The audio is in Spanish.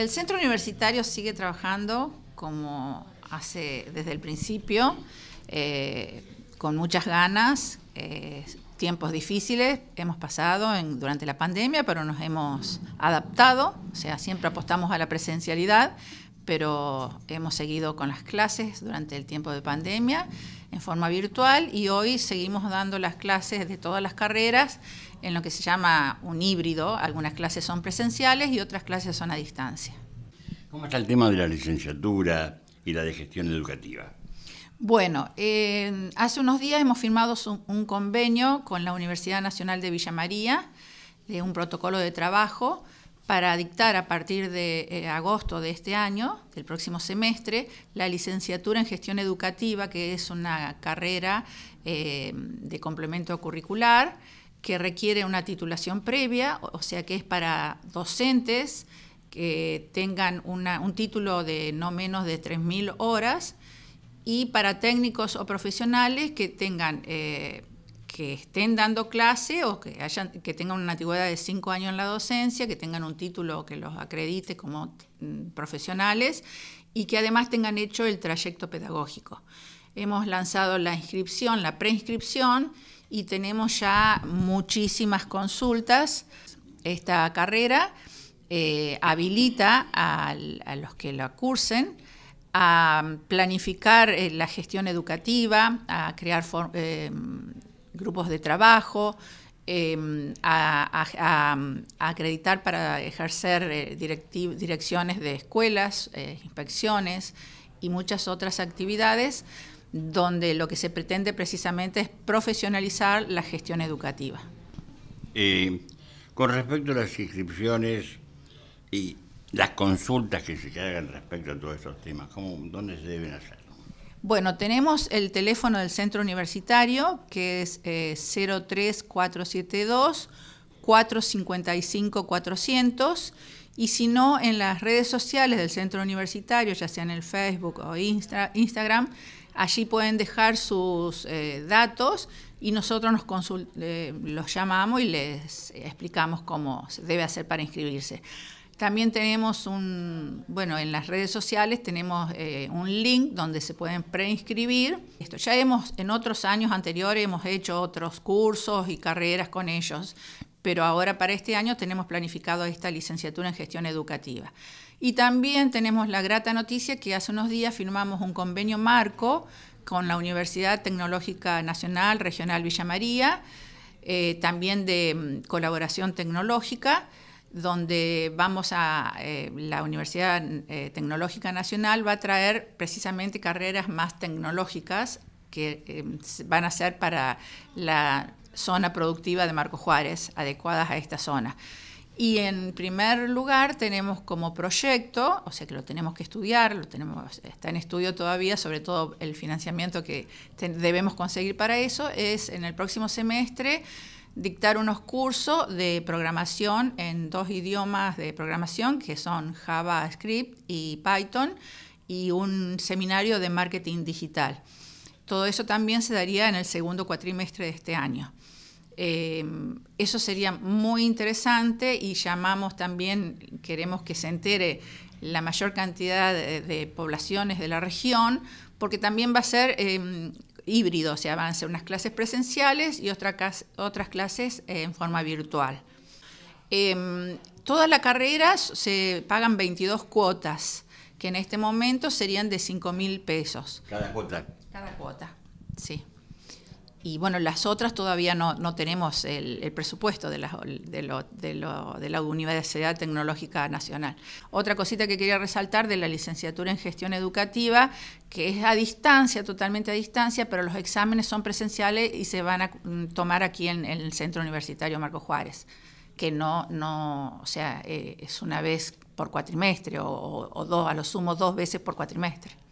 El centro universitario sigue trabajando como hace desde el principio, eh, con muchas ganas. Eh, tiempos difíciles hemos pasado durante la pandemia, pero nos hemos adaptado, o sea, siempre apostamos a la presencialidad, pero hemos seguido con las clases durante el tiempo de pandemia en forma virtual y hoy seguimos dando las clases de todas las carreras en lo que se llama un híbrido. Algunas clases son presenciales y otras clases son a distancia. ¿Cómo está el tema de la licenciatura y la de gestión educativa? Bueno, eh, hace unos días hemos firmado un convenio con la Universidad Nacional de Villa María de un protocolo de trabajo para dictar a partir de eh, agosto de este año, del próximo semestre, la licenciatura en gestión educativa, que es una carrera eh, de complemento curricular que requiere una titulación previa, o sea que es para docentes que tengan un título de no menos de 3.000 horas y para técnicos o profesionales que tengan eh, que estén dando clase o que, tengan una antigüedad de cinco años en la docencia, que tengan un título que los acredite como mm, profesionales y que además tengan hecho el trayecto pedagógico. Hemos lanzado la inscripción, la preinscripción y tenemos ya muchísimas consultas. Esta carrera eh, habilita a, los que la cursen a planificar eh, la gestión educativa, a crear eh, grupos de trabajo, em, a, acreditar para ejercer eh, direcciones de escuelas, eh, inspecciones y muchas otras actividades donde lo que se pretende precisamente es profesionalizar la gestión educativa. Eh, con respecto a las inscripciones y las consultas que se hagan respecto a todos estos temas, ¿cómo, ¿dónde se deben hacer? Bueno, tenemos el teléfono del centro universitario que es 03472 455 400 y si no en las redes sociales del centro universitario, ya sea en el Facebook o Instagram, allí pueden dejar sus eh, datos y nosotros nos eh, los llamamos y les explicamos cómo se debe hacer para inscribirse. También tenemos un, bueno, en las redes sociales tenemos eh, un link donde se pueden preinscribir. Esto ya hemos, en otros años anteriores hemos hecho otros cursos y carreras con ellos, pero ahora para este año tenemos planificado esta licenciatura en gestión educativa. Y también tenemos la grata noticia que hace unos días firmamos un convenio marco con la Universidad Tecnológica Nacional Regional Villa María, eh, también de mm, colaboración tecnológica donde vamos a eh, la Universidad eh, Tecnológica Nacional va a traer precisamente carreras más tecnológicas que eh, van a ser para la zona productiva de Marco Juárez, adecuadas a esta zona. Y en primer lugar tenemos como proyecto, o sea que lo tenemos que estudiar, lo tenemos, está en estudio todavía, sobre todo el financiamiento que debemos conseguir para eso, es en el próximo semestre dictar unos cursos de programación en dos idiomas de programación, que son JavaScript y Python, y un seminario de marketing digital. Todo eso también se daría en el segundo cuatrimestre de este año. Eh, eso sería muy interesante y llamamos también, queremos que se entere la mayor cantidad de, poblaciones de la región, porque también va a ser em, híbrido, o sea, van a ser unas clases presenciales y otras clases eh, en forma virtual. Em, todas toda la carrera se pagan 22 cuotas, que en este momento serían de 5 mil pesos. Cada cuota. Cada cuota, sí y bueno, las otras todavía no, tenemos el, presupuesto de la, de, la, Universidad Tecnológica Nacional. Otra cosita que quería resaltar de la licenciatura en gestión educativa, que es a distancia, totalmente a distancia, pero los exámenes son presenciales y se van a tomar aquí en, el Centro Universitario Marco Juárez, que no, no o sea, eh, es una vez por cuatrimestre o, o dos, a lo sumo dos veces por cuatrimestre.